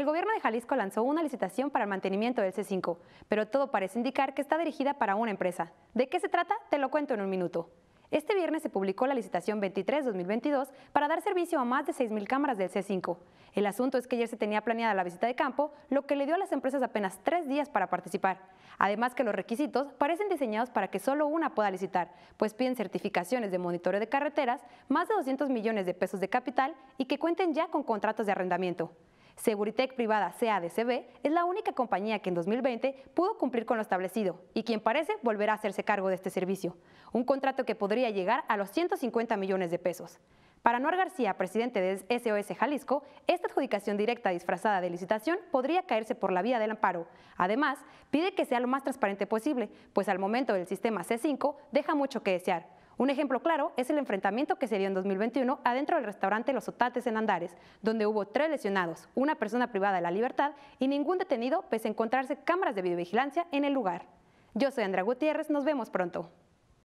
El gobierno de Jalisco lanzó una licitación para el mantenimiento del C5, pero todo parece indicar que está dirigida para una empresa. ¿De qué se trata? Te lo cuento en un minuto. Este viernes se publicó la licitación 23-2022 para dar servicio a más de 6.000 cámaras del C5. El asunto es que ayer se tenía planeada la visita de campo, lo que le dio a las empresas apenas tres días para participar. Además que los requisitos parecen diseñados para que solo una pueda licitar, pues piden certificaciones de monitoreo de carreteras, más de 200 millones de pesos de capital y que cuenten ya con contratos de arrendamiento. Seguritec Privada CADCB es la única compañía que en 2020 pudo cumplir con lo establecido y quien parece volverá a hacerse cargo de este servicio, un contrato que podría llegar a los 150 millones de pesos. Para Noar García, presidente de SOS Jalisco, esta adjudicación directa disfrazada de licitación podría caerse por la vía del amparo. Además, pide que sea lo más transparente posible, pues al momento el sistema C5 deja mucho que desear un ejemplo claro es el enfrentamiento que se dio en 2021 adentro del restaurante Los Otates en Andares, donde hubo tres lesionados, una persona privada de la libertad y ningún detenido pese a encontrarse cámaras de videovigilancia en el lugar. Yo soy Andrea Gutiérrez, nos vemos pronto.